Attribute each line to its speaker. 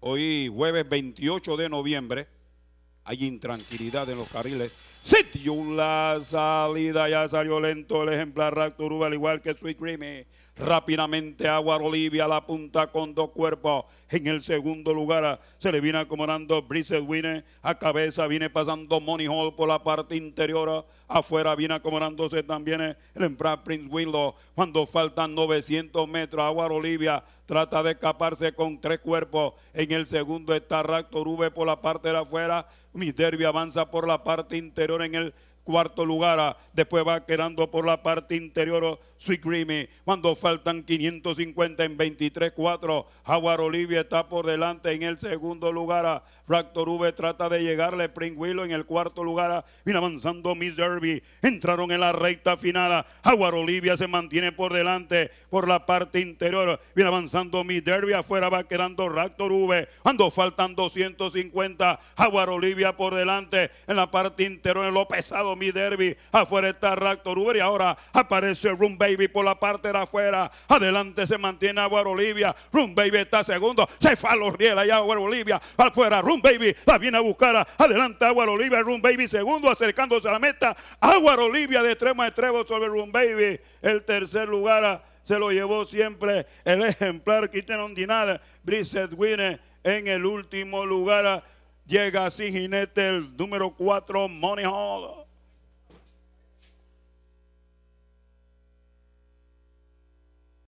Speaker 1: hoy jueves 28 de noviembre. Hay intranquilidad en los carriles Sitio la salida, ya salió lento el ejemplar Raptor al igual que Sweet Creamy. Rápidamente agua Olivia la punta con dos cuerpos. En el segundo lugar se le viene acomodando brice Winner. A cabeza viene pasando Money Hall por la parte interior. Afuera viene acomodándose también el Emperor Prince Willow. Cuando faltan 900 metros, agua Olivia trata de escaparse con tres cuerpos. En el segundo está Raptor por la parte de afuera. Miss avanza por la parte interior ഉണ്ടെങ്കിൽ cuarto lugar. Ah, después va quedando por la parte interior oh, Sweet Creamy. Cuando faltan 550 en 23-4, Jaguar Olivia está por delante en el segundo lugar. Ah, Raptor V trata de llegarle. Spring Willow en el cuarto lugar. Viene ah, avanzando Miss Derby. Entraron en la recta final. Jaguar Olivia se mantiene por delante por la parte interior. Viene avanzando Miss Derby. Afuera va quedando Raptor V. Cuando faltan 250, Jaguar Olivia por delante en la parte interior. En lo pesado mi Derby. Afuera está Raptor Uber y ahora aparece Room Baby por la parte de afuera. Adelante se mantiene Agua Olivia. Room Baby está segundo. Se fue a los riel Agua Olivia. Afuera Room Baby la viene a buscar. Adelante Agua Olivia. Room Baby segundo acercándose a la meta. Agua Olivia de extremo a extremo sobre Room Baby. El tercer lugar se lo llevó siempre el ejemplar Cristian Ondinal. Brisset Winner en el último lugar. Llega sin jinete el número 4, Money Hall.